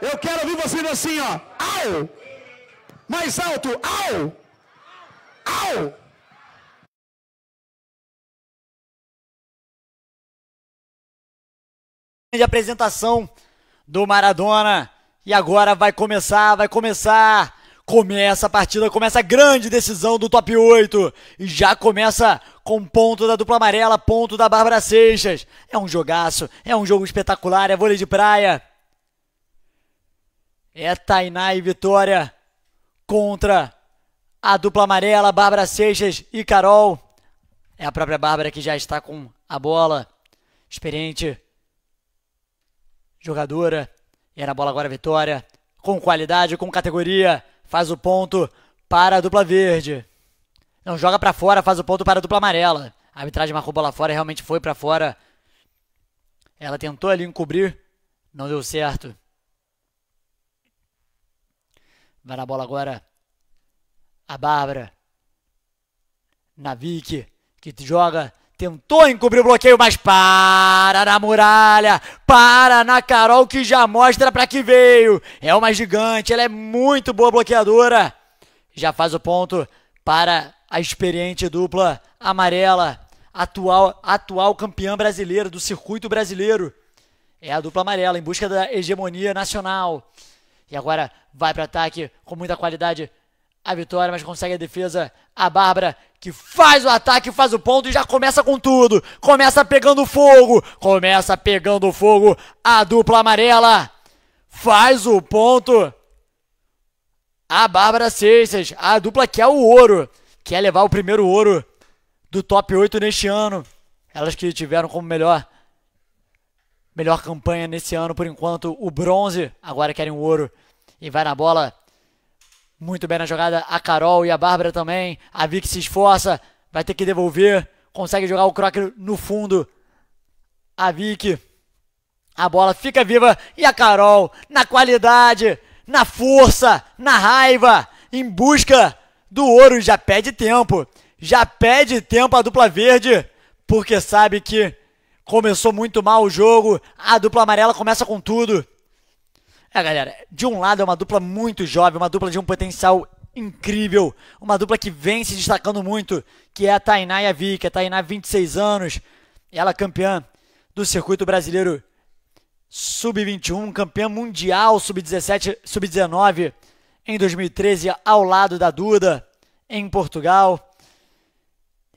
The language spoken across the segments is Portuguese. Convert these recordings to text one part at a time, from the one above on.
Eu quero ouvir vocês assim, ó. Au! Mais alto, au! Au! De apresentação do Maradona. E agora vai começar, vai começar. Começa a partida, começa a grande decisão do top 8. E já começa com ponto da dupla amarela, ponto da Bárbara Seixas. É um jogaço, é um jogo espetacular, é vôlei de praia. É Tainá e Vitória contra a dupla amarela, Bárbara Seixas e Carol. É a própria Bárbara que já está com a bola. Experiente jogadora. E é na bola agora Vitória. Com qualidade, com categoria. Faz o ponto para a dupla verde. Não, joga para fora, faz o ponto para a dupla amarela. A arbitragem marcou bola fora, realmente foi para fora. Ela tentou ali encobrir, não deu certo. Vai na bola agora a Bárbara. Navic, que joga, tentou encobrir o bloqueio, mas para na muralha, para na Carol, que já mostra para que veio. É uma gigante, ela é muito boa bloqueadora. Já faz o ponto para a experiente dupla amarela, atual, atual campeã brasileira do circuito brasileiro. É a dupla amarela em busca da hegemonia nacional. E agora vai para ataque com muita qualidade. A vitória, mas consegue a defesa. A Bárbara que faz o ataque, faz o ponto e já começa com tudo. Começa pegando fogo. Começa pegando fogo. A dupla amarela faz o ponto. A Bárbara Seixas, a dupla que é o ouro, quer levar o primeiro ouro do top 8 neste ano. Elas que tiveram como melhor Melhor campanha nesse ano, por enquanto, o bronze. Agora querem o ouro. E vai na bola. Muito bem na jogada a Carol e a Bárbara também. A Vic se esforça. Vai ter que devolver. Consegue jogar o Crocker no fundo. A Vic. A bola fica viva. E a Carol, na qualidade, na força, na raiva, em busca do ouro. Já pede tempo. Já pede tempo a dupla verde. Porque sabe que Começou muito mal o jogo. A dupla amarela começa com tudo. É, galera, de um lado é uma dupla muito jovem, uma dupla de um potencial incrível, uma dupla que vem se destacando muito, que é a Tainá e a Vika A Tainá, 26 anos, ela é campeã do circuito brasileiro sub-21, campeã mundial sub-17, sub-19 em 2013, ao lado da Duda, em Portugal.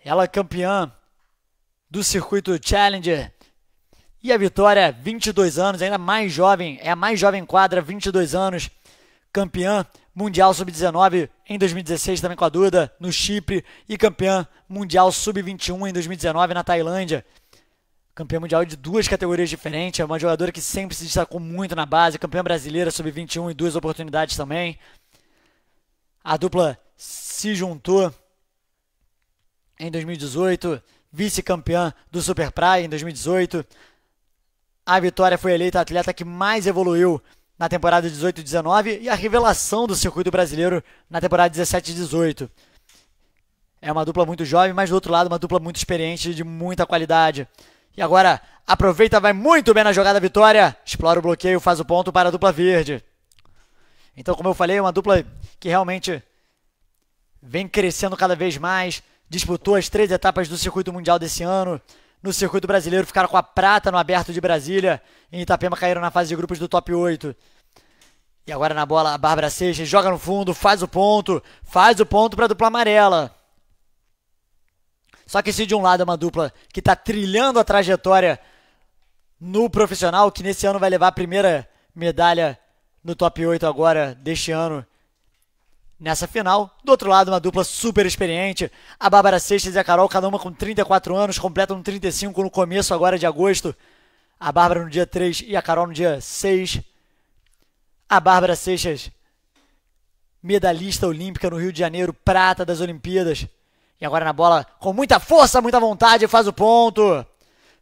Ela é campeã do circuito Challenger. E a Vitória, 22 anos, ainda mais jovem, é a mais jovem quadra, 22 anos, campeã mundial sub-19 em 2016 também com a Duda no Chipre e campeã mundial sub-21 em 2019 na Tailândia. Campeã mundial de duas categorias diferentes, é uma jogadora que sempre se destacou muito na base, campeã brasileira sub-21 e duas oportunidades também. A dupla se juntou em 2018 vice-campeã do Super Praia em 2018. A Vitória foi eleita a atleta que mais evoluiu na temporada 18-19 e a revelação do circuito brasileiro na temporada 17-18. É uma dupla muito jovem, mas do outro lado, uma dupla muito experiente, de muita qualidade. E agora, aproveita, vai muito bem na jogada Vitória, explora o bloqueio, faz o ponto para a dupla verde. Então, como eu falei, é uma dupla que realmente vem crescendo cada vez mais, disputou as três etapas do circuito mundial desse ano. No circuito brasileiro ficaram com a prata no aberto de Brasília. Em Itapema caíram na fase de grupos do top 8. E agora na bola a Bárbara Seixas joga no fundo, faz o ponto, faz o ponto para a dupla amarela. Só que se de um lado é uma dupla que está trilhando a trajetória no profissional, que nesse ano vai levar a primeira medalha no top 8 agora deste ano Nessa final, do outro lado, uma dupla super experiente. A Bárbara Seixas e a Carol, cada uma com 34 anos, completam 35 no começo agora de agosto. A Bárbara no dia 3 e a Carol no dia 6. A Bárbara Seixas, medalhista olímpica no Rio de Janeiro, prata das Olimpíadas. E agora na bola, com muita força, muita vontade, faz o ponto.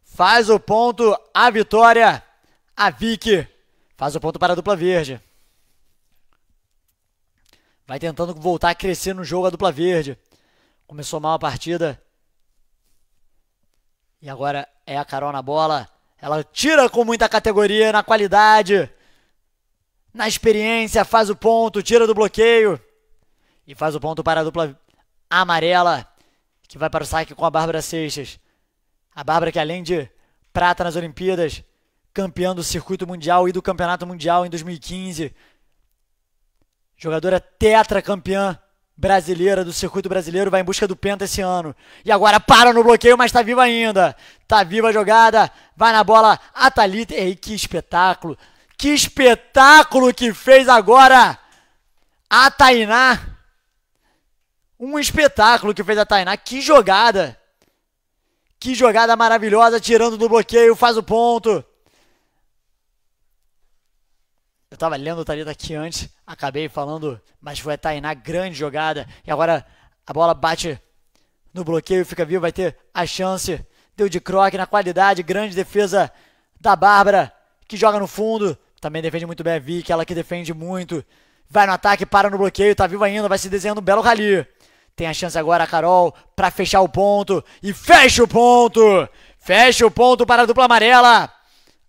Faz o ponto, a vitória. A Vicky faz o ponto para a dupla verde. Vai tentando voltar a crescer no jogo a dupla verde. Começou mal a partida. E agora é a Carol na bola. Ela tira com muita categoria, na qualidade, na experiência, faz o ponto, tira do bloqueio. E faz o ponto para a dupla amarela, que vai para o saque com a Bárbara Seixas. A Bárbara que além de prata nas Olimpíadas, campeã do circuito mundial e do campeonato mundial em 2015, Jogadora tetracampeã brasileira do circuito brasileiro, vai em busca do penta esse ano. E agora para no bloqueio, mas tá viva ainda. Tá viva a jogada, vai na bola a Thalita. Ei, que espetáculo. Que espetáculo que fez agora a Tainá. Um espetáculo que fez a Tainá. Que jogada. Que jogada maravilhosa, tirando do bloqueio, faz o ponto. estava lendo o Thalita aqui antes, acabei falando, mas foi a Tainá, grande jogada. E agora a bola bate no bloqueio, fica vivo, vai ter a chance. Deu de croque na qualidade, grande defesa da Bárbara, que joga no fundo. Também defende muito bem a Vick, ela que defende muito. Vai no ataque, para no bloqueio, tá vivo ainda, vai se desenhando um belo rally. Tem a chance agora a Carol para fechar o ponto. E fecha o ponto! Fecha o ponto para a dupla amarela.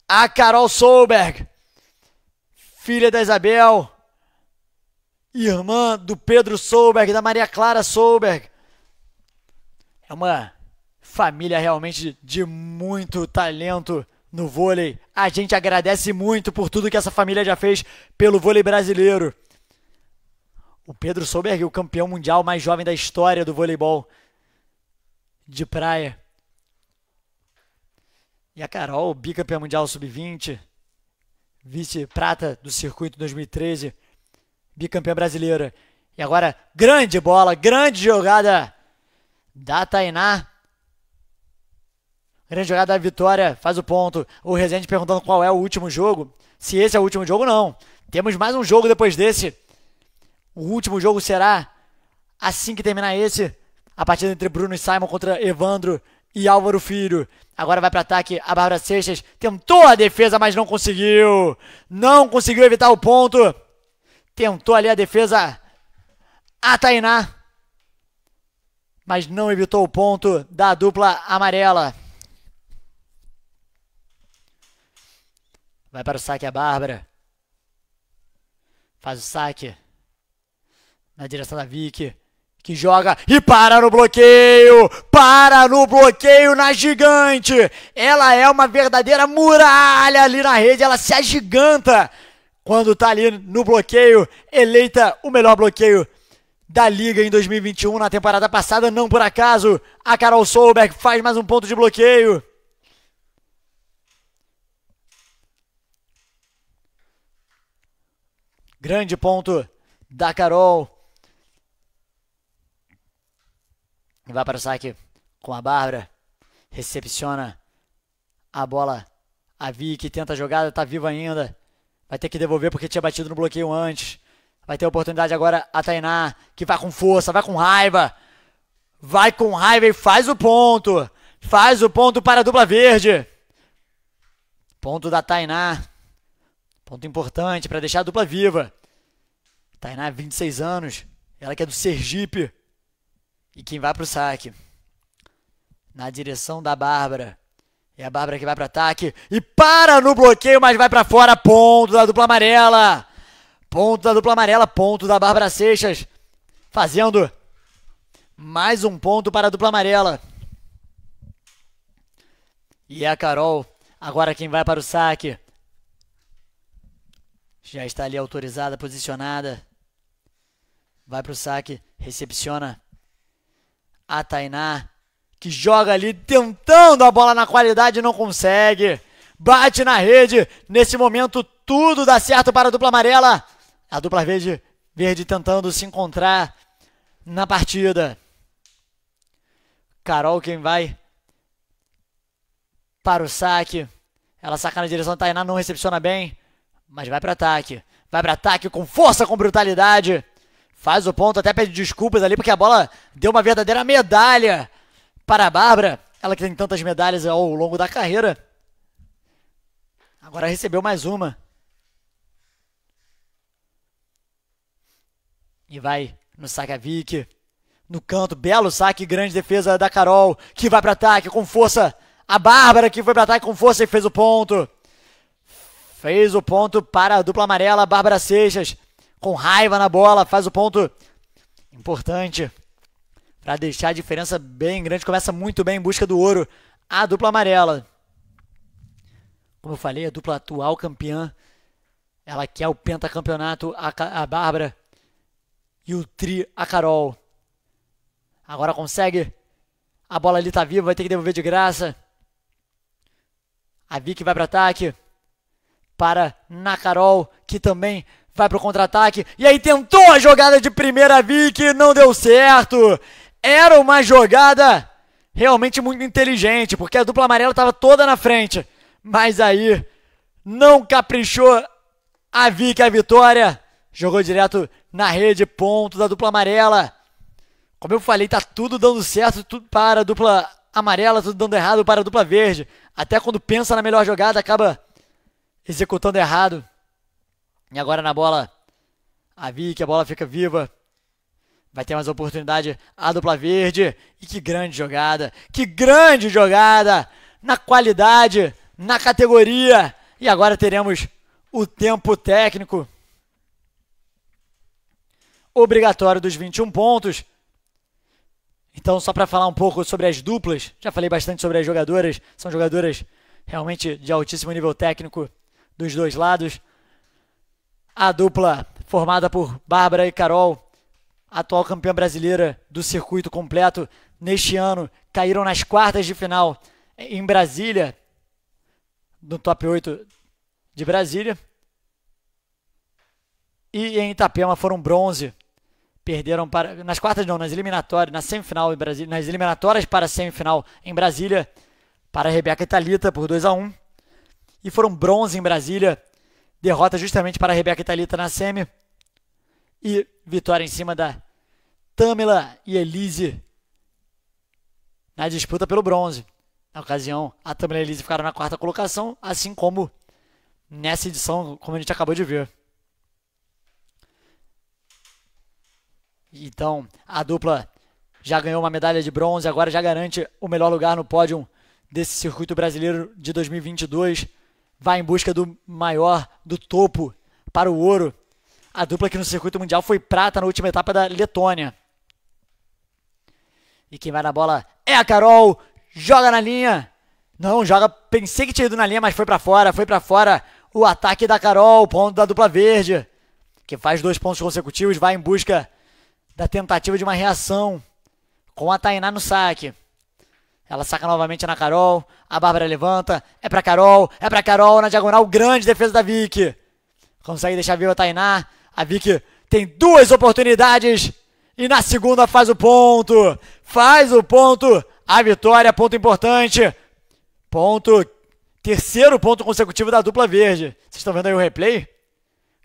A Carol Solberg filha da Isabel, irmã do Pedro Solberg, da Maria Clara Solberg. É uma família realmente de muito talento no vôlei. A gente agradece muito por tudo que essa família já fez pelo vôlei brasileiro. O Pedro Solberg, é o campeão mundial mais jovem da história do voleibol de praia. E a Carol, bicampeã mundial sub-20 vice-prata do circuito 2013, bicampeã brasileira. E agora, grande bola, grande jogada da Tainá. Grande jogada da vitória, faz o ponto. O Rezende perguntando qual é o último jogo. Se esse é o último jogo, não. Temos mais um jogo depois desse. O último jogo será assim que terminar esse. A partida entre Bruno e Simon contra Evandro e Álvaro Filho. Agora vai para ataque. A Bárbara Seixas tentou a defesa, mas não conseguiu. Não conseguiu evitar o ponto. Tentou ali a defesa. A Tainá. Mas não evitou o ponto da dupla amarela. Vai para o saque a Bárbara. Faz o saque. Na direção da Vicky que joga e para no bloqueio, para no bloqueio na gigante. Ela é uma verdadeira muralha ali na rede, ela se agiganta quando tá ali no bloqueio, eleita o melhor bloqueio da liga em 2021 na temporada passada, não por acaso. A Carol Solberg faz mais um ponto de bloqueio. Grande ponto da Carol. E vai para o saque com a Bárbara. Recepciona a bola. A Vicky tenta a jogada, está viva ainda. Vai ter que devolver porque tinha batido no bloqueio antes. Vai ter a oportunidade agora a Tainá, que vai com força, vai com raiva. Vai com raiva e faz o ponto. Faz o ponto para a dupla verde. Ponto da Tainá. Ponto importante para deixar a dupla viva. Tainá, 26 anos. Ela que é do Sergipe. E quem vai para o saque na direção da Bárbara. É a Bárbara que vai para ataque e para no bloqueio, mas vai para fora. Ponto da dupla amarela. Ponto da dupla amarela, ponto da Bárbara Seixas. Fazendo mais um ponto para a dupla amarela. E é a Carol. Agora quem vai para o saque. Já está ali autorizada, posicionada. Vai para o saque, recepciona a ah, Tainá, que joga ali tentando a bola na qualidade e não consegue. Bate na rede. Nesse momento, tudo dá certo para a dupla amarela. A dupla verde, verde tentando se encontrar na partida. Carol, quem vai para o saque. Ela saca na direção da Tainá, não recepciona bem, mas vai para ataque. Vai para ataque com força, com brutalidade. Faz o ponto, até pede desculpas ali, porque a bola deu uma verdadeira medalha para a Bárbara. Ela que tem tantas medalhas ao longo da carreira. Agora recebeu mais uma. E vai no saque a No canto, belo saque, grande defesa da Carol, que vai para ataque com força. A Bárbara que foi para ataque com força e fez o ponto. Fez o ponto para a dupla amarela, Bárbara Seixas com raiva na bola, faz o ponto importante para deixar a diferença bem grande. Começa muito bem em busca do ouro a dupla amarela. Como eu falei, a dupla atual campeã, ela quer o pentacampeonato, a, a Bárbara e o tri, a Carol. Agora consegue. A bola ali tá viva, vai ter que devolver de graça. A Vicky vai para ataque. Para na Carol, que também vai pro contra-ataque. E aí tentou a jogada de primeira vick não deu certo. Era uma jogada realmente muito inteligente, porque a dupla amarela estava toda na frente. Mas aí não caprichou a vick a vitória. Jogou direto na rede, ponto da dupla amarela. Como eu falei, tá tudo dando certo tudo para a dupla amarela, tudo dando errado para a dupla verde. Até quando pensa na melhor jogada, acaba executando errado. E agora na bola, a Vick, a bola fica viva. Vai ter mais oportunidade a dupla verde. E que grande jogada! Que grande jogada! Na qualidade, na categoria. E agora teremos o tempo técnico obrigatório dos 21 pontos. Então, só para falar um pouco sobre as duplas, já falei bastante sobre as jogadoras, são jogadoras realmente de altíssimo nível técnico dos dois lados. A dupla formada por Bárbara e Carol, atual campeã brasileira do circuito completo neste ano, caíram nas quartas de final em Brasília, no top 8 de Brasília. E em Itapema foram bronze. Perderam para. Nas quartas não, nas eliminatórias, na semifinal em Brasília. Nas eliminatórias para a semifinal em Brasília. Para a Rebeca Italita por 2 a 1 E foram bronze em Brasília Derrota justamente para a Rebeca Italita na semi. E vitória em cima da Tamila e Elise na disputa pelo bronze. Na ocasião, a Tamila e a Elise ficaram na quarta colocação, assim como nessa edição, como a gente acabou de ver. Então, a dupla já ganhou uma medalha de bronze, agora já garante o melhor lugar no pódio desse circuito brasileiro de 2022 vai em busca do maior, do topo, para o ouro. A dupla que no circuito mundial foi prata na última etapa da Letônia. E quem vai na bola é a Carol, joga na linha. Não, joga, pensei que tinha ido na linha, mas foi para fora, foi para fora. O ataque da Carol, ponto da dupla verde, que faz dois pontos consecutivos, vai em busca da tentativa de uma reação com a Tainá no saque. Ela saca novamente na Carol. A Bárbara levanta. É pra Carol. É pra Carol. Na diagonal, grande defesa da Vick. Consegue deixar viva a Tainá. A Vick tem duas oportunidades. E na segunda faz o ponto. Faz o ponto. A vitória, ponto importante. Ponto. Terceiro ponto consecutivo da dupla verde. Vocês estão vendo aí o replay?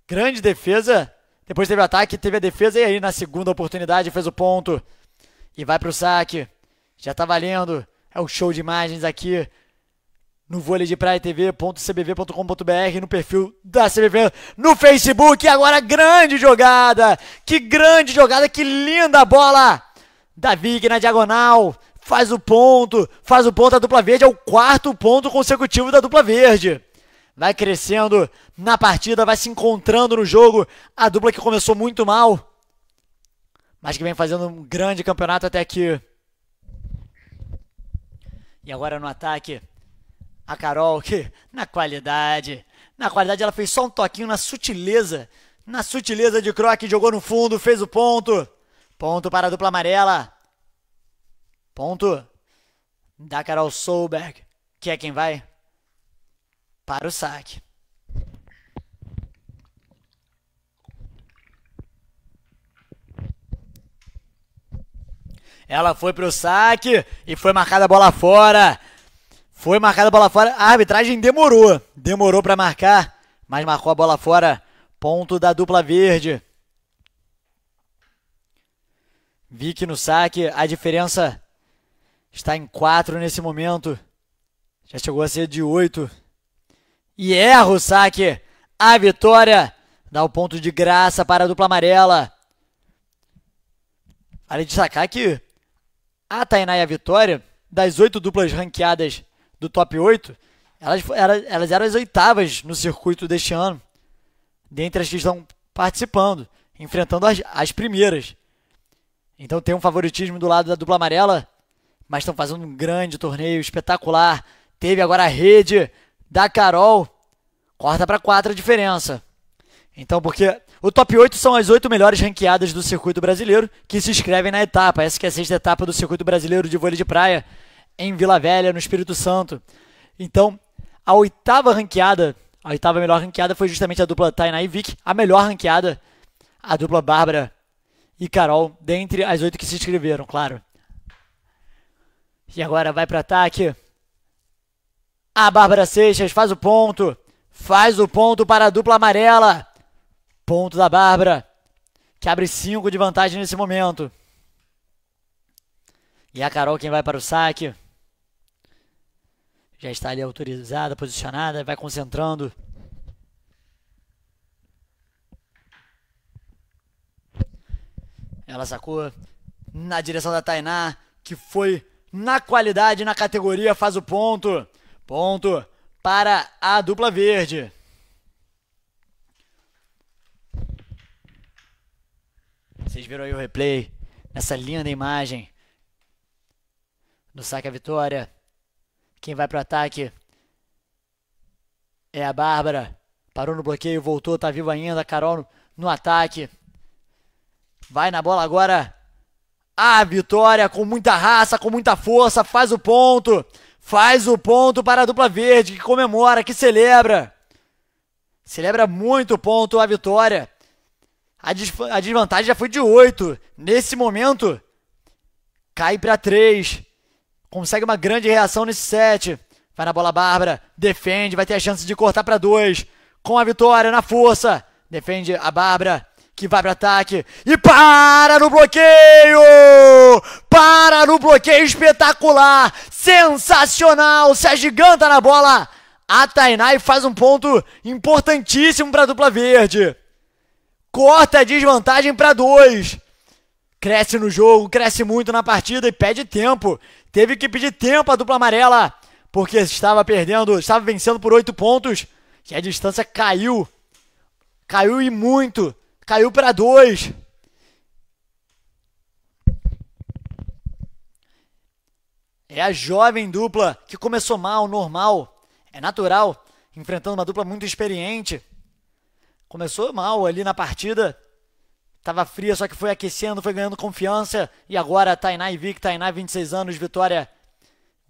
Grande defesa. Depois teve o ataque, teve a defesa. E aí na segunda oportunidade fez o ponto. E vai pro saque. Já tá valendo. É o um show de imagens aqui no vôlei de praia tv.cbv.com.br, no perfil da CBV, no Facebook. Agora, grande jogada! Que grande jogada! Que linda bola! Davi na diagonal faz o ponto, faz o ponto da dupla verde. É o quarto ponto consecutivo da dupla verde. Vai crescendo na partida, vai se encontrando no jogo. A dupla que começou muito mal, mas que vem fazendo um grande campeonato até aqui. E agora no ataque, a Carol, que na qualidade, na qualidade ela fez só um toquinho na sutileza, na sutileza de Croc, jogou no fundo, fez o ponto. Ponto para a dupla amarela. Ponto da Carol Solberg, que é quem vai para o saque. Ela foi pro saque e foi marcada a bola fora. Foi marcada a bola fora. A arbitragem demorou. Demorou para marcar, mas marcou a bola fora. Ponto da dupla verde. vick no saque. A diferença está em 4 nesse momento. Já chegou a ser de 8. E erra o saque. A vitória dá o ponto de graça para a dupla amarela. Vale destacar que a Tainá e a Vitória, das oito duplas ranqueadas do top 8, elas, elas eram as oitavas no circuito deste ano, dentre as que estão participando, enfrentando as, as primeiras. Então tem um favoritismo do lado da dupla amarela, mas estão fazendo um grande torneio espetacular. Teve agora a rede da Carol, corta para quatro a diferença. Então, porque o top 8 são as 8 melhores ranqueadas do circuito brasileiro que se inscrevem na etapa. Essa que é a sexta etapa do circuito brasileiro de vôlei de praia em Vila Velha, no Espírito Santo. Então, a oitava ranqueada, a oitava melhor ranqueada foi justamente a dupla Tainá e Vic, a melhor ranqueada, a dupla Bárbara e Carol, dentre as oito que se inscreveram, claro. E agora vai para ataque. A Bárbara Seixas faz o ponto. Faz o ponto para a dupla amarela. Ponto da Bárbara, que abre 5 de vantagem nesse momento. E a Carol quem vai para o saque. Já está ali autorizada, posicionada, vai concentrando. Ela sacou na direção da Tainá, que foi na qualidade, na categoria, faz o ponto. Ponto para a dupla verde. Vocês viram aí o replay, nessa linda imagem do saque a vitória. Quem vai para o ataque é a Bárbara. Parou no bloqueio, voltou, tá vivo ainda. Carol no ataque. Vai na bola agora. A vitória com muita raça, com muita força, faz o ponto. Faz o ponto para a dupla verde, que comemora, que celebra. Celebra muito o ponto a vitória. A, a desvantagem já foi de 8. Nesse momento, cai para 3. Consegue uma grande reação nesse set. Vai na bola Bárbara, defende, vai ter a chance de cortar para 2. Com a vitória na força, defende a Bárbara que vai para ataque e para no bloqueio! Para no bloqueio espetacular, sensacional, se agiganta na bola. A Tainai faz um ponto importantíssimo para a dupla verde corta a desvantagem para dois. Cresce no jogo, cresce muito na partida e pede tempo. Teve que pedir tempo a dupla amarela, porque estava perdendo, estava vencendo por oito pontos. E a distância caiu. Caiu e muito. Caiu para dois. É a jovem dupla que começou mal, normal, é natural, enfrentando uma dupla muito experiente. Começou mal ali na partida. Tava fria, só que foi aquecendo, foi ganhando confiança. E agora Tainá e Vic, Tainá 26 anos, Vitória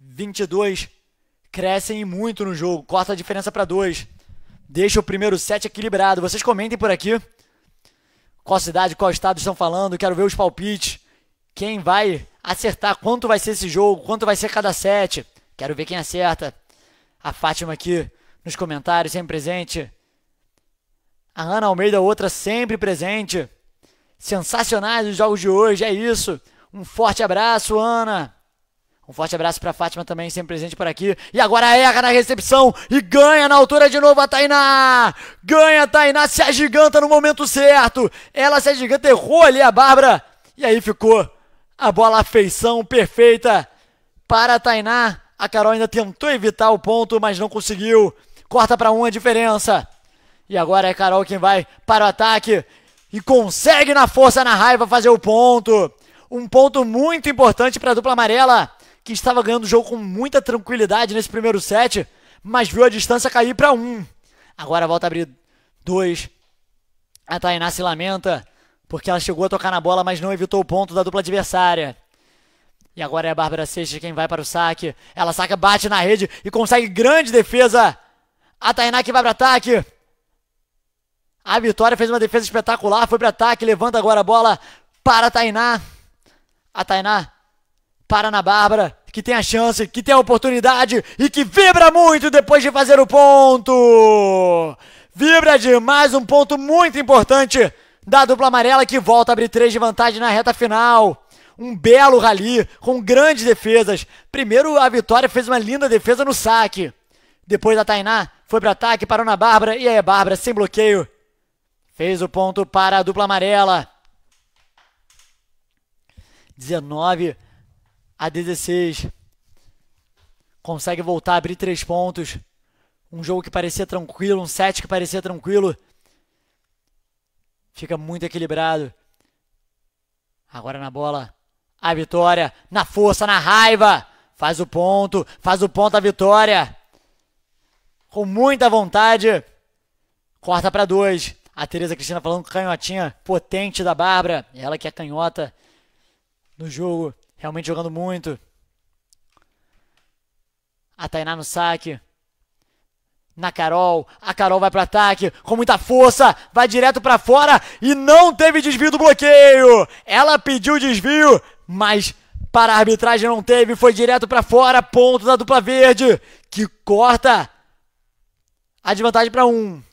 22. Crescem muito no jogo, corta a diferença para dois. Deixa o primeiro set equilibrado. Vocês comentem por aqui qual cidade, qual estado estão falando. Quero ver os palpites. Quem vai acertar quanto vai ser esse jogo, quanto vai ser cada set. Quero ver quem acerta. A Fátima aqui nos comentários, sempre presente. A Ana Almeida, outra sempre presente. Sensacionais os jogos de hoje, é isso. Um forte abraço, Ana. Um forte abraço para Fátima também, sempre presente por aqui. E agora erra na recepção e ganha na altura de novo a Tainá. Ganha a Tainá, se agiganta no momento certo. Ela se agiganta, errou ali a Bárbara. E aí ficou a bola feição perfeita para a Tainá. A Carol ainda tentou evitar o ponto, mas não conseguiu. Corta para um a diferença. E agora é Carol quem vai para o ataque e consegue na força, na raiva fazer o ponto. Um ponto muito importante para a dupla amarela, que estava ganhando o jogo com muita tranquilidade nesse primeiro set, mas viu a distância cair para um. Agora volta a abrir dois. A Tainá se lamenta, porque ela chegou a tocar na bola, mas não evitou o ponto da dupla adversária. E agora é a Bárbara Seixas quem vai para o saque. Ela saca, bate na rede e consegue grande defesa. A Tainá que vai para o ataque. A Vitória fez uma defesa espetacular, foi para ataque, levanta agora a bola para a Tainá. A Tainá para na Bárbara, que tem a chance, que tem a oportunidade e que vibra muito depois de fazer o ponto. Vibra de mais um ponto muito importante da dupla amarela que volta a abrir três de vantagem na reta final. Um belo rally com grandes defesas. Primeiro a Vitória fez uma linda defesa no saque. Depois a Tainá foi para ataque, parou na Bárbara e aí a Bárbara sem bloqueio Fez o ponto para a dupla amarela. 19 a 16. Consegue voltar a abrir três pontos. Um jogo que parecia tranquilo, um set que parecia tranquilo. Fica muito equilibrado. Agora na bola. A vitória. Na força, na raiva. Faz o ponto. Faz o ponto a vitória. Com muita vontade. Corta para dois. A Tereza Cristina falando com canhotinha potente da Bárbara. Ela que é canhota no jogo, realmente jogando muito. A Tainá no saque. Na Carol, a Carol vai para ataque com muita força, vai direto para fora e não teve desvio do bloqueio. Ela pediu desvio, mas para a arbitragem não teve, foi direto para fora, ponto da dupla verde, que corta a desvantagem para um.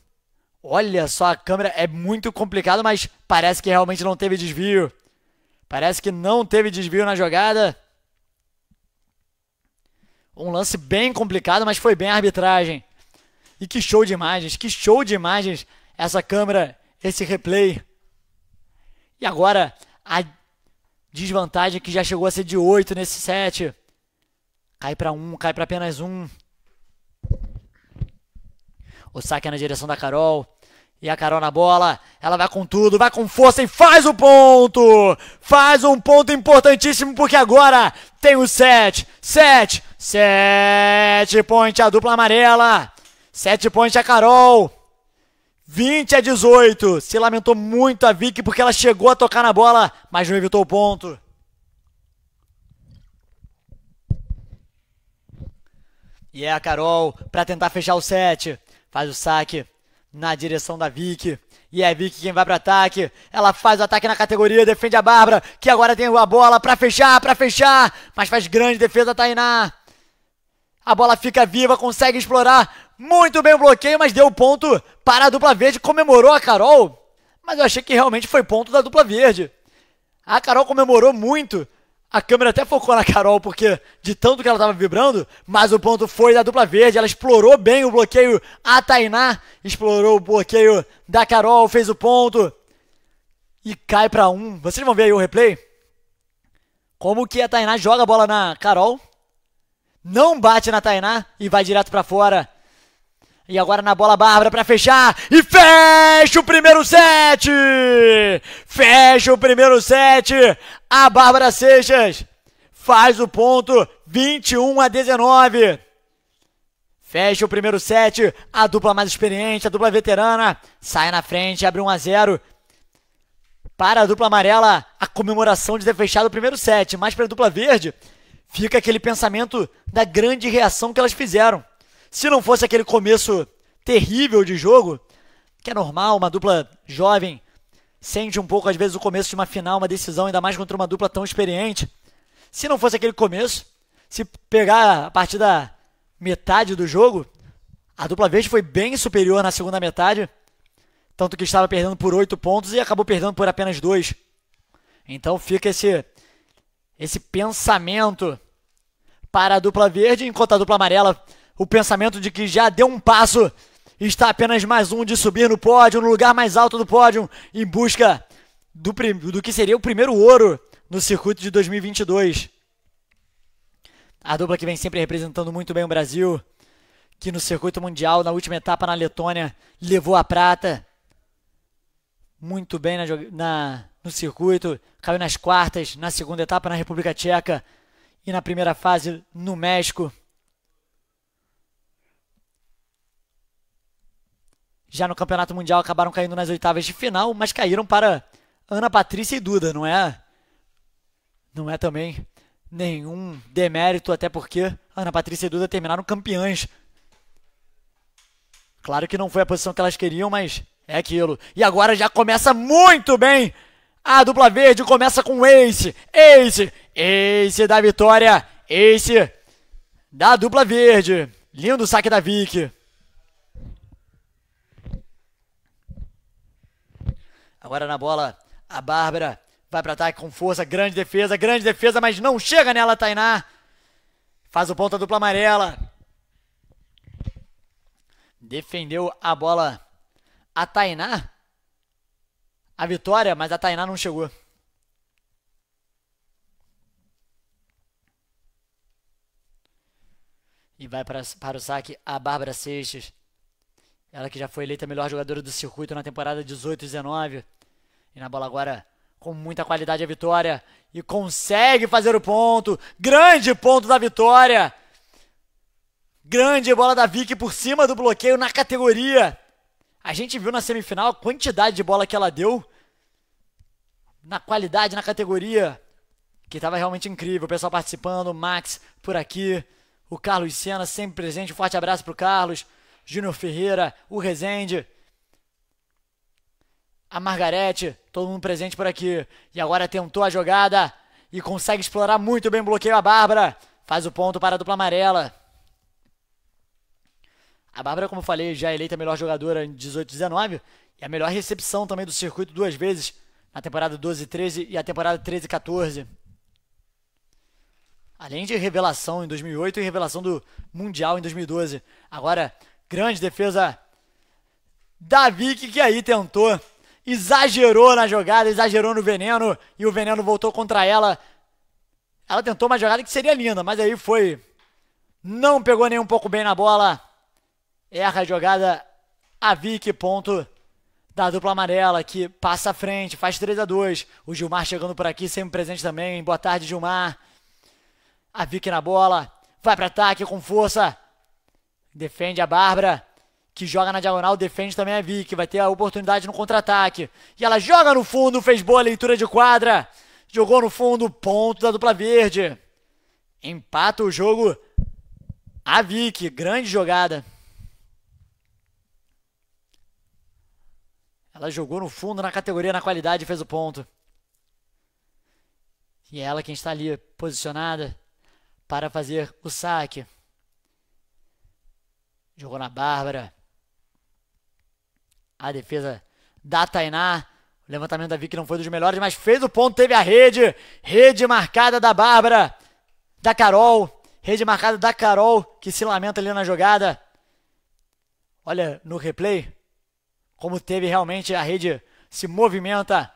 Olha só a câmera, é muito complicado, mas parece que realmente não teve desvio. Parece que não teve desvio na jogada. Um lance bem complicado, mas foi bem a arbitragem. E que show de imagens, que show de imagens essa câmera, esse replay. E agora a desvantagem que já chegou a ser de 8 nesse set. Cai para 1, um, cai para apenas 1. Um. O saque é na direção da Carol. E a Carol na bola, ela vai com tudo, vai com força e faz o ponto! Faz um ponto importantíssimo porque agora tem o 7, 7, 7 points a dupla amarela, 7 points a Carol, 20 a 18. Se lamentou muito a Vicky porque ela chegou a tocar na bola, mas não evitou o ponto. E é a Carol para tentar fechar o set. Faz o saque na direção da Vicky. E é Vicky quem vai para ataque. Ela faz o ataque na categoria, defende a Bárbara, que agora tem a bola para fechar, para fechar, mas faz grande defesa a Tainá. A bola fica viva, consegue explorar. Muito bem o bloqueio, mas deu ponto para a dupla verde. Comemorou a Carol, mas eu achei que realmente foi ponto da dupla verde. A Carol comemorou muito, a câmera até focou na Carol, porque de tanto que ela estava vibrando, mas o ponto foi da dupla verde. Ela explorou bem o bloqueio. A Tainá explorou o bloqueio da Carol, fez o ponto. E cai para um. Vocês vão ver aí o replay? Como que a Tainá joga a bola na Carol. Não bate na Tainá e vai direto para fora. E agora na bola Bárbara para fechar. E fecha o primeiro set! Fecha o primeiro set. A Bárbara Seixas faz o ponto 21 a 19. Fecha o primeiro set. A dupla mais experiente, a dupla veterana, sai na frente, abre 1 a 0. Para a dupla amarela, a comemoração de ter fechado o primeiro set, mas para a dupla verde, fica aquele pensamento da grande reação que elas fizeram. Se não fosse aquele começo terrível de jogo, que é normal, uma dupla jovem sente um pouco às vezes o começo de uma final, uma decisão, ainda mais contra uma dupla tão experiente. Se não fosse aquele começo, se pegar a partir da metade do jogo, a dupla verde foi bem superior na segunda metade, tanto que estava perdendo por 8 pontos e acabou perdendo por apenas 2. Então fica esse esse pensamento para a dupla verde, enquanto a dupla amarela o pensamento de que já deu um passo está apenas mais um de subir no pódio, no lugar mais alto do pódio, em busca do, do que seria o primeiro ouro no circuito de 2022. A dupla que vem sempre representando muito bem o Brasil, que no circuito mundial, na última etapa na Letônia, levou a prata. Muito bem na, na, no circuito, caiu nas quartas, na segunda etapa na República Tcheca e na primeira fase no México. já no Campeonato Mundial acabaram caindo nas oitavas de final, mas caíram para Ana Patrícia e Duda, não é? Não é também nenhum demérito, até porque Ana Patrícia e Duda terminaram campeãs. Claro que não foi a posição que elas queriam, mas é aquilo. E agora já começa muito bem. A dupla verde começa com Ace, Ace, Ace da vitória, Ace da dupla verde. Lindo saque da Vicky. Agora na bola, a Bárbara vai para ataque com força, grande defesa, grande defesa, mas não chega nela, Tainá. Faz o ponta dupla amarela. Defendeu a bola a Tainá. A vitória, mas a Tainá não chegou. E vai para, para o saque a Bárbara Seixas. Ela que já foi eleita melhor jogadora do circuito na temporada 18-19. E na bola agora, com muita qualidade, a vitória. E consegue fazer o ponto. Grande ponto da vitória. Grande bola da Vicky por cima do bloqueio na categoria. A gente viu na semifinal a quantidade de bola que ela deu. Na qualidade, na categoria. Que estava realmente incrível. O pessoal participando, o Max por aqui. O Carlos Sena sempre presente. Um forte abraço para o Carlos. Júnior Ferreira, o Rezende a Margarete, todo mundo presente por aqui. E agora tentou a jogada e consegue explorar muito bem o bloqueio a Bárbara. Faz o ponto para a dupla amarela. A Bárbara, como eu falei, já é eleita a melhor jogadora em 18-19 e a melhor recepção também do circuito duas vezes, na temporada 12-13 e a temporada 13-14. Além de revelação em 2008 e revelação do Mundial em 2012. Agora, grande defesa da Vicky, que aí tentou exagerou na jogada, exagerou no veneno e o veneno voltou contra ela. Ela tentou uma jogada que seria linda, mas aí foi. Não pegou nem um pouco bem na bola. Erra a jogada. A Vic ponto da dupla amarela, que passa à frente, faz 3 a 2 O Gilmar chegando por aqui, sempre presente também. Boa tarde, Gilmar. A Vic na bola. Vai para ataque com força. Defende a Bárbara que joga na diagonal, defende também a Vick, vai ter a oportunidade no contra-ataque. E ela joga no fundo, fez boa leitura de quadra, jogou no fundo, ponto da dupla verde. Empata o jogo a Vick, grande jogada. Ela jogou no fundo, na categoria, na qualidade, fez o ponto. E é ela quem está ali posicionada para fazer o saque. Jogou na Bárbara. A defesa da Tainá. O levantamento da Vicky não foi dos melhores, mas fez o ponto, teve a rede. Rede marcada da Bárbara, da Carol. Rede marcada da Carol, que se lamenta ali na jogada. Olha no replay como teve realmente a rede se movimenta.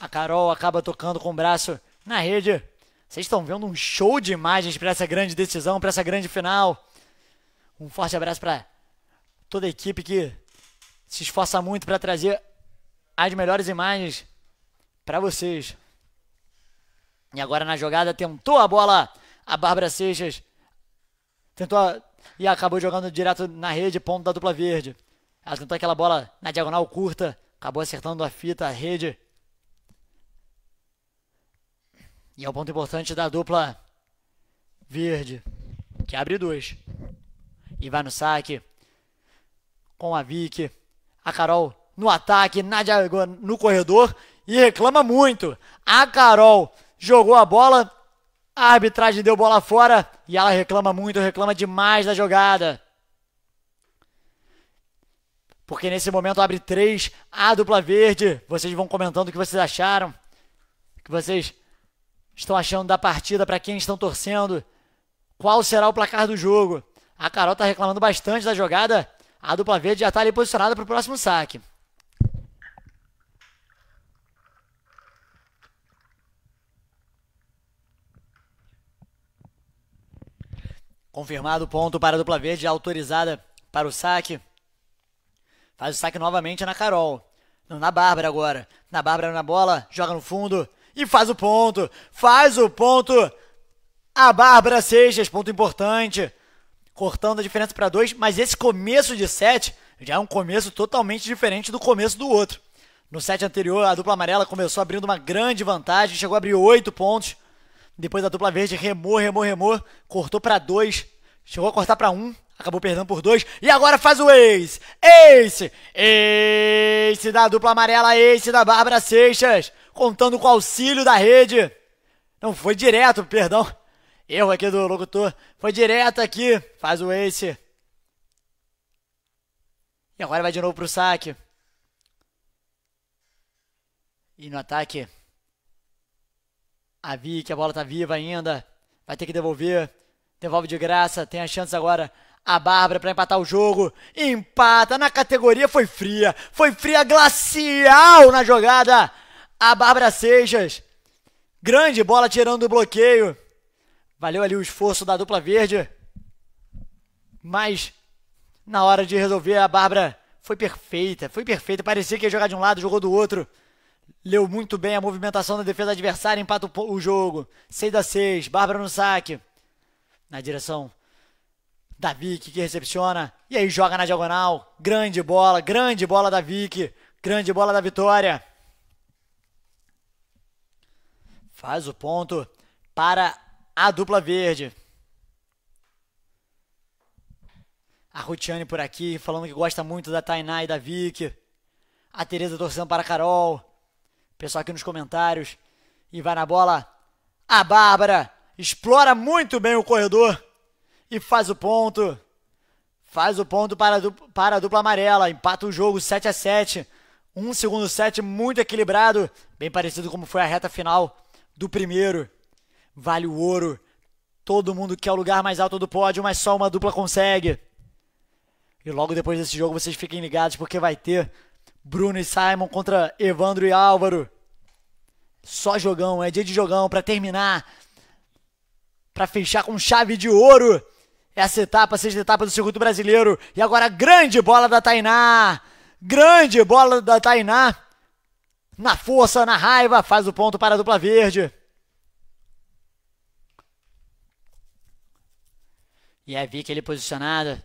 A Carol acaba tocando com o braço na rede. Vocês estão vendo um show de imagens para essa grande decisão, para essa grande final. Um forte abraço para toda a equipe que se esforça muito para trazer as melhores imagens para vocês. E agora na jogada tentou a bola a Bárbara Seixas. Tentou a... e acabou jogando direto na rede, ponto da dupla verde. Ela tentou aquela bola na diagonal curta, acabou acertando a fita, a rede. E é o um ponto importante da dupla verde, que abre dois. E vai no saque com a Vicky a Carol no ataque, Nadia no corredor e reclama muito. A Carol jogou a bola, a arbitragem deu bola fora e ela reclama muito, reclama demais da jogada. Porque nesse momento abre 3, a dupla verde. Vocês vão comentando o que vocês acharam, o que vocês estão achando da partida, para quem estão torcendo, qual será o placar do jogo. A Carol está reclamando bastante da jogada a dupla verde já está ali posicionada para o próximo saque. Confirmado o ponto para a dupla verde, autorizada para o saque. Faz o saque novamente na Carol. Não, na Bárbara agora. Na Bárbara na bola, joga no fundo e faz o ponto. Faz o ponto. A Bárbara Seixas, ponto importante cortando a diferença para dois, mas esse começo de 7 já é um começo totalmente diferente do começo do outro. No set anterior, a dupla amarela começou abrindo uma grande vantagem, chegou a abrir 8 pontos. Depois a dupla verde remou, remou, remou, cortou para 2, chegou a cortar para 1, um, acabou perdendo por 2 e agora faz o ace. Ace! Ace da dupla amarela, ace da Bárbara Seixas, contando com o auxílio da rede. Não foi direto, perdão. Erro aqui do locutor. Foi direto aqui. Faz o ace. E agora vai de novo pro saque. E no ataque. A Vick, a bola tá viva ainda. Vai ter que devolver. Devolve de graça. Tem a chance agora a Bárbara para empatar o jogo. Empata na categoria. Foi fria. Foi fria glacial na jogada. A Bárbara Seixas. Grande bola tirando o bloqueio. Valeu ali o esforço da dupla verde. Mas na hora de resolver, a Bárbara foi perfeita. Foi perfeita. Parecia que ia jogar de um lado, jogou do outro. Leu muito bem a movimentação da defesa adversária, empata o jogo. 6 a 6. Bárbara no saque. Na direção da Vick, que recepciona. E aí joga na diagonal. Grande bola, grande bola da Vick. Grande bola da vitória. Faz o ponto para a dupla verde. A Rutiane por aqui, falando que gosta muito da Tainá e da Vicky. A Tereza torcendo para a Carol. Pessoal aqui nos comentários. E vai na bola. A Bárbara explora muito bem o corredor. E faz o ponto. Faz o ponto para a dupla, para a dupla amarela. Empata o jogo 7 a 7 Um segundo set muito equilibrado. Bem parecido como foi a reta final do primeiro. Vale o ouro. Todo mundo quer o lugar mais alto do pódio, mas só uma dupla consegue. E logo depois desse jogo vocês fiquem ligados porque vai ter Bruno e Simon contra Evandro e Álvaro. Só jogão, é dia de jogão para terminar, para fechar com chave de ouro essa etapa, sexta etapa do circuito brasileiro. E agora grande bola da Tainá. Grande bola da Tainá. Na força, na raiva, faz o ponto para a dupla verde. E a é Vick ele posicionada.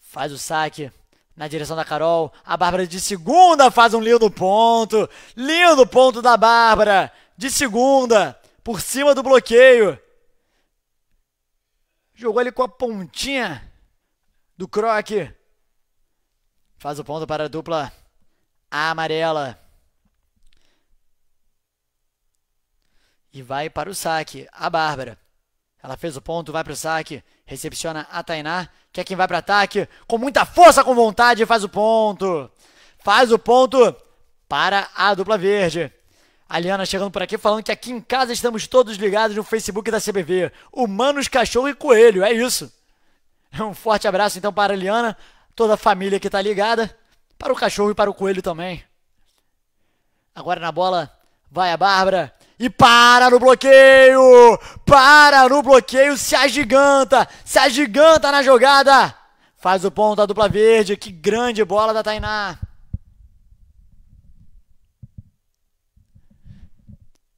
Faz o saque na direção da Carol. A Bárbara de segunda faz um lindo ponto. Lindo ponto da Bárbara. De segunda. Por cima do bloqueio. Jogou ali com a pontinha do Croc. Faz o ponto para a dupla amarela. E vai para o saque. A Bárbara. Ela fez o ponto, vai para o saque, recepciona a Tainá, que é quem vai para ataque, com muita força, com vontade, faz o ponto. Faz o ponto para a dupla verde. A Liana chegando por aqui falando que aqui em casa estamos todos ligados no Facebook da CBV. Humanos, cachorro e coelho, é isso. Um forte abraço então para a Liana, toda a família que está ligada, para o cachorro e para o coelho também. Agora na bola vai a Bárbara, e para no bloqueio! Para no bloqueio, se agiganta! Se agiganta na jogada! Faz o ponto da dupla verde, que grande bola da Tainá!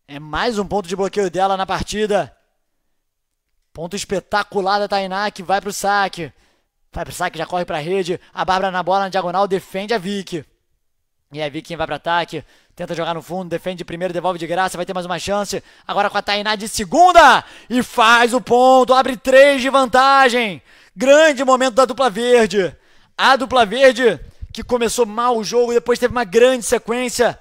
É mais um ponto de bloqueio dela na partida. Ponto espetacular da Tainá, que vai pro saque. Vai pro saque, já corre pra rede. A Bárbara na bola, na diagonal, defende a Vicky. E aí Viking vai para ataque, tenta jogar no fundo, defende de primeiro, devolve de graça, vai ter mais uma chance. Agora com a Tainá de segunda e faz o ponto, abre três de vantagem. Grande momento da dupla verde. A dupla verde que começou mal o jogo, depois teve uma grande sequência.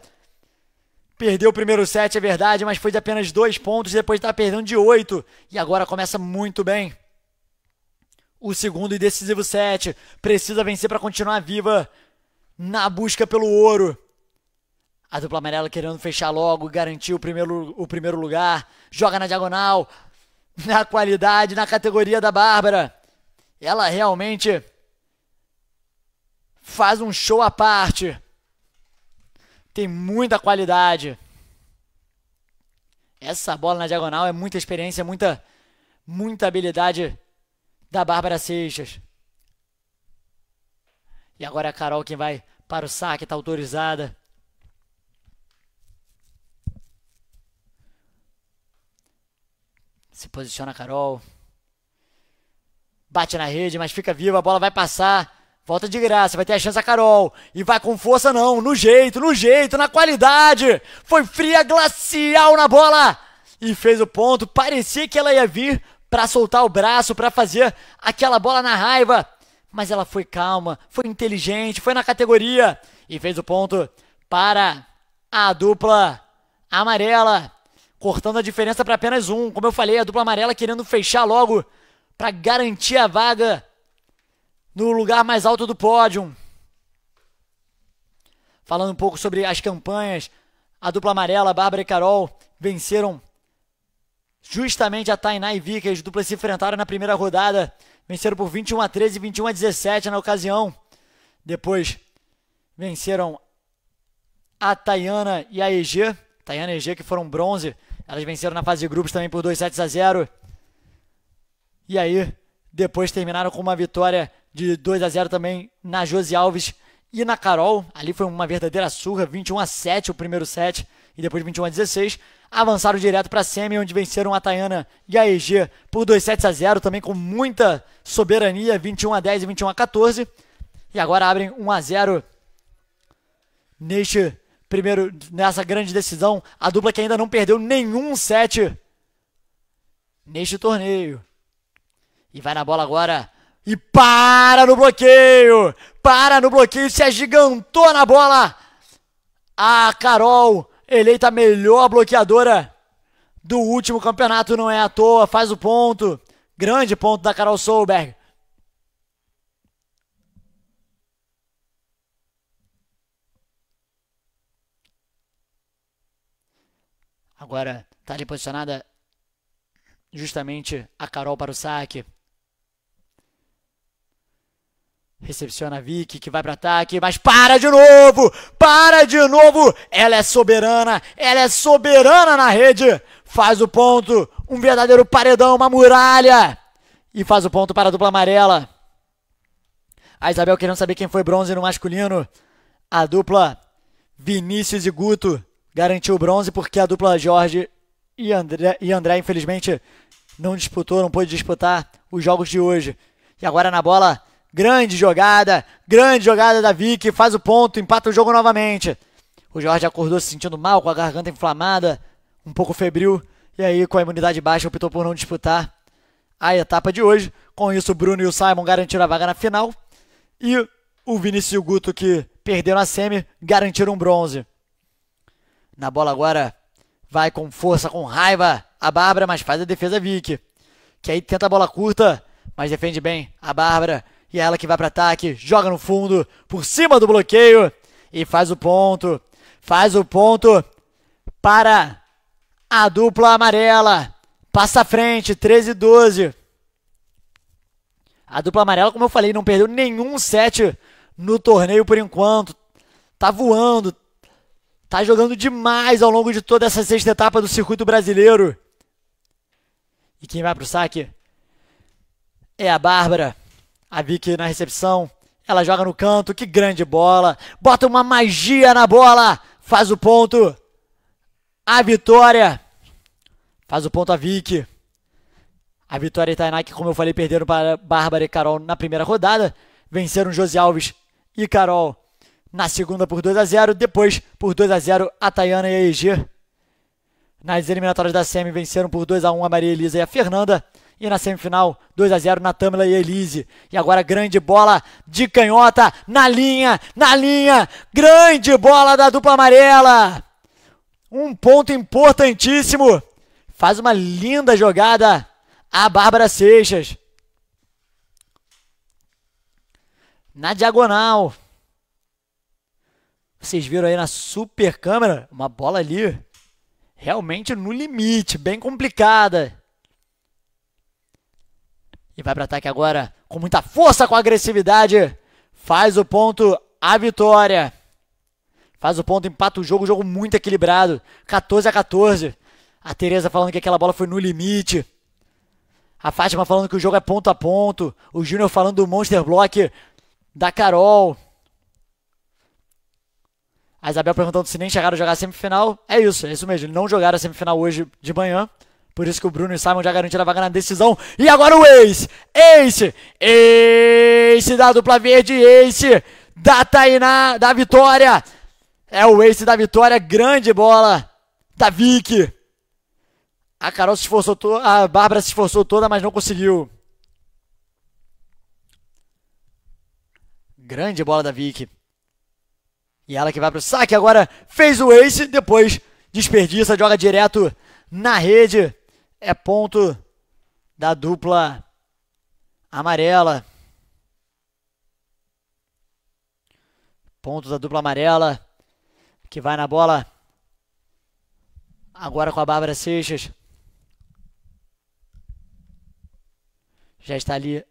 Perdeu o primeiro set, é verdade, mas foi de apenas dois pontos, depois está perdendo de oito. E agora começa muito bem. O segundo e decisivo set. Precisa vencer para continuar viva na busca pelo ouro. A dupla amarela querendo fechar logo, garantir o primeiro, o primeiro lugar. Joga na diagonal, na qualidade, na categoria da Bárbara. Ela realmente faz um show à parte. Tem muita qualidade. Essa bola na diagonal é muita experiência, muita, muita habilidade da Bárbara Seixas. E agora é a Carol quem vai para o saque, está autorizada. Se posiciona a Carol. Bate na rede, mas fica viva, a bola vai passar. Volta de graça, vai ter a chance a Carol. E vai com força não, no jeito, no jeito, na qualidade. Foi fria, glacial na bola. E fez o ponto, parecia que ela ia vir para soltar o braço, para fazer aquela bola na raiva mas ela foi calma, foi inteligente, foi na categoria e fez o ponto para a dupla amarela, cortando a diferença para apenas um. Como eu falei, a dupla amarela querendo fechar logo para garantir a vaga no lugar mais alto do pódio. Falando um pouco sobre as campanhas, a dupla amarela, Bárbara e Carol, venceram justamente a Tainá e Vickers, dupla se enfrentaram na primeira rodada venceram por 21 a 13 e 21 a 17 na ocasião. Depois venceram a Tayana e a EG. Tayana e EG que foram bronze. Elas venceram na fase de grupos também por 2 sets a 0. E aí, depois terminaram com uma vitória de 2 a 0 também na Josi Alves e na Carol. Ali foi uma verdadeira surra, 21 a 7 o primeiro set e depois 21 a 16 avançaram direto para a semi, onde venceram a Tayana e a EG por 2 sets a 0, também com muita soberania, 21 a 10 e 21 a 14. E agora abrem 1 a 0 neste primeiro nessa grande decisão, a dupla que ainda não perdeu nenhum set neste torneio. E vai na bola agora e para no bloqueio! Para no bloqueio, se agigantou é na bola! A Carol eleita melhor bloqueadora do último campeonato, não é à toa, faz o ponto. Grande ponto da Carol Solberg. Agora está ali posicionada justamente a Carol para o saque. Recepciona a Vicky, que vai para ataque, mas para de novo! Para de novo! Ela é soberana, ela é soberana na rede! Faz o ponto, um verdadeiro paredão, uma muralha! E faz o ponto para a dupla amarela. A Isabel querendo saber quem foi bronze no masculino. A dupla Vinícius e Guto garantiu o bronze porque a dupla Jorge e André, e André infelizmente, não disputou, não pôde disputar os jogos de hoje. E agora na bola, Grande jogada, grande jogada da Vicky, faz o ponto, empata o jogo novamente. O Jorge acordou se sentindo mal, com a garganta inflamada, um pouco febril, e aí com a imunidade baixa optou por não disputar a etapa de hoje. Com isso, o Bruno e o Simon garantiram a vaga na final e o Vinícius e o Guto, que perderam a semi, garantiram um bronze. Na bola agora, vai com força, com raiva a Bárbara, mas faz a defesa Vicky, que aí tenta a bola curta, mas defende bem a Bárbara. E é ela que vai para ataque, joga no fundo, por cima do bloqueio e faz o ponto. Faz o ponto para a dupla amarela. Passa à frente, 13 12. A dupla amarela, como eu falei, não perdeu nenhum set no torneio por enquanto. Tá voando, tá jogando demais ao longo de toda essa sexta etapa do circuito brasileiro. E quem vai pro saque é a Bárbara. A Vicky na recepção. Ela joga no canto. Que grande bola. Bota uma magia na bola. Faz o ponto. A vitória. Faz o ponto a Vicky. A Vitória e Tainá, que, como eu falei, perderam para Bárbara e Carol na primeira rodada. Venceram José Alves e Carol na segunda por 2 a 0 Depois, por 2 a 0 a Tayana e a EG. Nas eliminatórias da SEMI, venceram por 2 a 1 a Maria Elisa e a Fernanda. E na semifinal, 2 a 0 na Tâmila e Elise. E agora grande bola de canhota na linha, na linha. Grande bola da dupla amarela. Um ponto importantíssimo. Faz uma linda jogada a Bárbara Seixas. Na diagonal. Vocês viram aí na super câmera, uma bola ali realmente no limite, bem complicada. E vai para ataque agora com muita força, com agressividade. Faz o ponto, a vitória. Faz o ponto, empata o jogo, jogo muito equilibrado. 14 a 14. A Tereza falando que aquela bola foi no limite. A Fátima falando que o jogo é ponto a ponto. O Júnior falando do Monster Block da Carol. A Isabel perguntando se nem chegaram a jogar a semifinal. É isso, é isso mesmo. Não jogaram a semifinal hoje de manhã. Por isso que o Bruno e o Simon já garantiram a vaga na decisão. E agora o Ace! Ace! Ace da dupla verde, Ace da Tainá, da vitória! É o Ace da vitória, grande bola da Vick. A Carol se esforçou toda, a Bárbara se esforçou toda, mas não conseguiu. Grande bola da Vick. E ela que vai pro saque agora, fez o Ace, depois desperdiça, joga direto na rede é ponto da dupla amarela. Ponto da dupla amarela que vai na bola agora com a Bárbara Seixas. Já está ali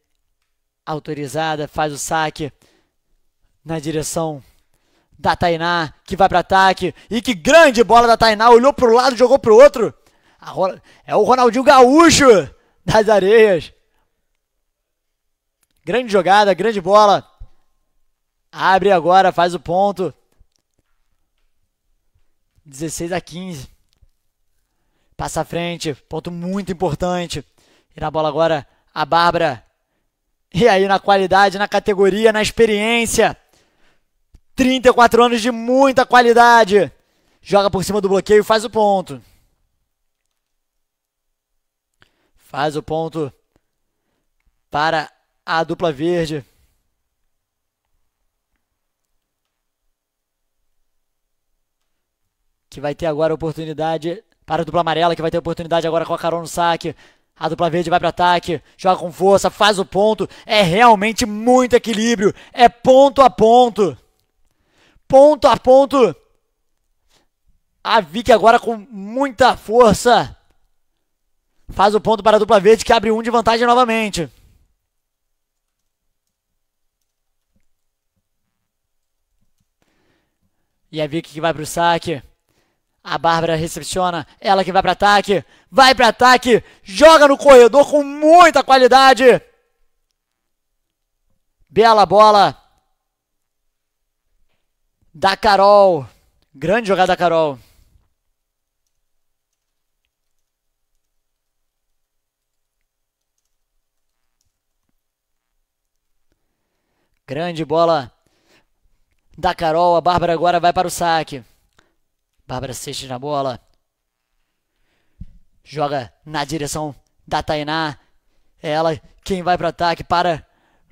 autorizada, faz o saque na direção da Tainá, que vai para ataque. E que grande bola da Tainá, olhou para o lado, jogou para o outro é o Ronaldinho Gaúcho das areias. Grande jogada, grande bola. Abre agora, faz o ponto. 16 a 15. Passa à frente, ponto muito importante. E na bola agora, a Bárbara. E aí na qualidade, na categoria, na experiência. 34 anos de muita qualidade. Joga por cima do bloqueio, faz o ponto. Faz o ponto para a dupla verde. Que vai ter agora a oportunidade para a dupla amarela, que vai ter a oportunidade agora com a Carol no saque. A dupla verde vai para ataque, joga com força, faz o ponto. É realmente muito equilíbrio. É ponto a ponto. Ponto a ponto. A Vick agora com muita força Faz o ponto para a dupla verde que abre um de vantagem novamente. E a Vicky que vai para o saque. A Bárbara recepciona, ela que vai para ataque, vai para ataque, joga no corredor com muita qualidade. Bela bola da Carol. Grande jogada da Carol. Grande bola da Carol. A Bárbara agora vai para o saque. Bárbara Seixas na bola. Joga na direção da Tainá. É ela quem vai para o ataque. Para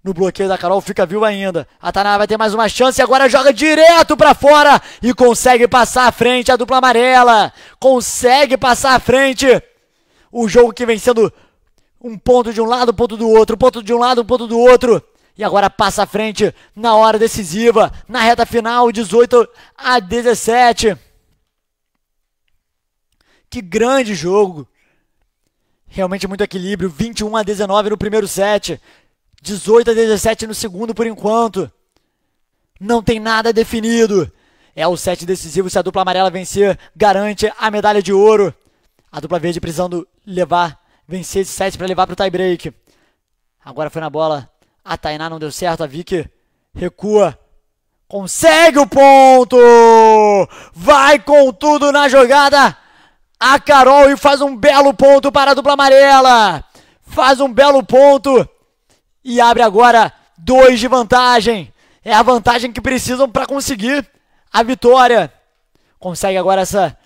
no bloqueio da Carol. Fica viva ainda. A Tainá vai ter mais uma chance. Agora joga direto para fora. E consegue passar à frente a dupla amarela. Consegue passar à frente. O jogo que vem sendo um ponto de um lado, um ponto do outro. Um ponto de um lado, um ponto do outro. E agora passa à frente na hora decisiva, na reta final, 18 a 17. Que grande jogo. Realmente muito equilíbrio, 21 a 19 no primeiro set, 18 a 17 no segundo por enquanto. Não tem nada definido. É o set decisivo se a dupla amarela vencer, garante a medalha de ouro. A dupla verde precisando levar, vencer esse set para levar para o tie break. Agora foi na bola a Tainá não deu certo, a Vicky recua. Consegue o ponto! Vai com tudo na jogada! A Carol e faz um belo ponto para a dupla amarela! Faz um belo ponto e abre agora dois de vantagem. É a vantagem que precisam para conseguir a vitória. Consegue agora essa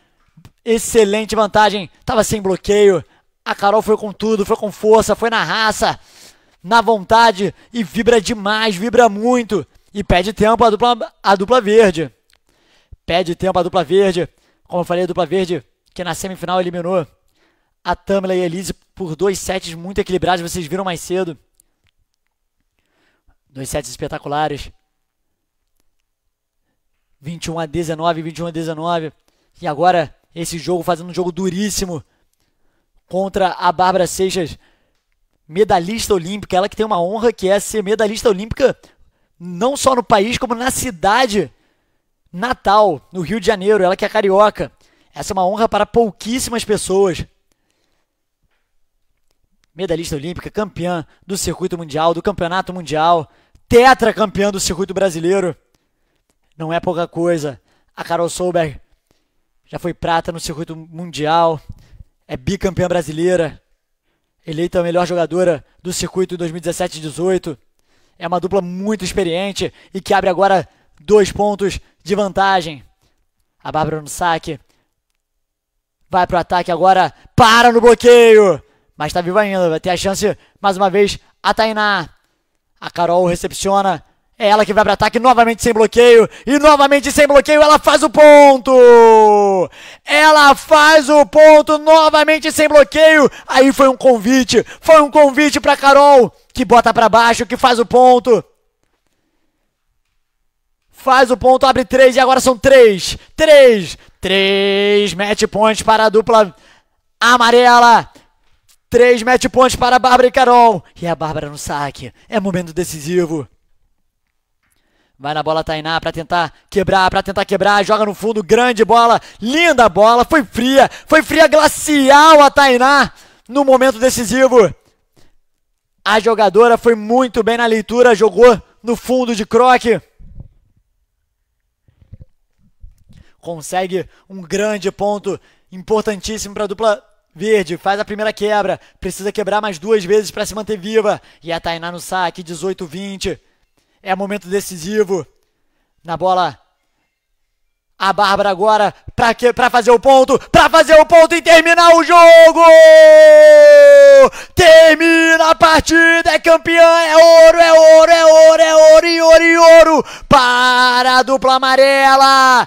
excelente vantagem. Tava sem bloqueio. A Carol foi com tudo, foi com força, foi na raça na vontade e vibra demais, vibra muito. E pede tempo a dupla, a dupla verde. Pede tempo a dupla verde. Como eu falei, a dupla verde que na semifinal eliminou a Tamila e a Elise por dois sets muito equilibrados, vocês viram mais cedo. Dois sets espetaculares. 21 a 19, 21 a 19. E agora esse jogo fazendo um jogo duríssimo contra a Bárbara Seixas medalhista olímpica, ela que tem uma honra que é ser medalhista olímpica não só no país, como na cidade natal, no Rio de Janeiro, ela que é carioca. Essa é uma honra para pouquíssimas pessoas. Medalhista olímpica, campeã do circuito mundial, do campeonato mundial, tetracampeã do circuito brasileiro. Não é pouca coisa. A Carol Solberg já foi prata no circuito mundial, é bicampeã brasileira, eleita a melhor jogadora do circuito em 2017-18. É uma dupla muito experiente e que abre agora dois pontos de vantagem. A Bárbara no saque. Vai para o ataque agora. Para no bloqueio. Mas está viva ainda. Vai ter a chance mais uma vez a Tainá. A Carol recepciona. É ela que vai para ataque novamente sem bloqueio. E novamente sem bloqueio, ela faz o ponto! Ela faz o ponto novamente sem bloqueio. Aí foi um convite, foi um convite para Carol, que bota para baixo, que faz o ponto. Faz o ponto, abre três e agora são três. Três. Três match points para a dupla amarela. Três match points para a Bárbara e Carol. E a Bárbara no saque. É momento decisivo. Vai na bola, Tainá, pra tentar quebrar, pra tentar quebrar, joga no fundo, grande bola, linda bola, foi fria, foi fria glacial a Tainá no momento decisivo. A jogadora foi muito bem na leitura, jogou no fundo de croque. Consegue um grande ponto, importantíssimo para a dupla Verde faz a primeira quebra, precisa quebrar mais duas vezes para se manter viva. E a Tainá no saque, 18-20. É momento decisivo. Na bola. A Bárbara agora para que Para fazer o ponto, para fazer o ponto e terminar o jogo! Termina a partida, é campeã, é ouro, é ouro, é ouro, é ouro e ouro e ouro para a dupla amarela!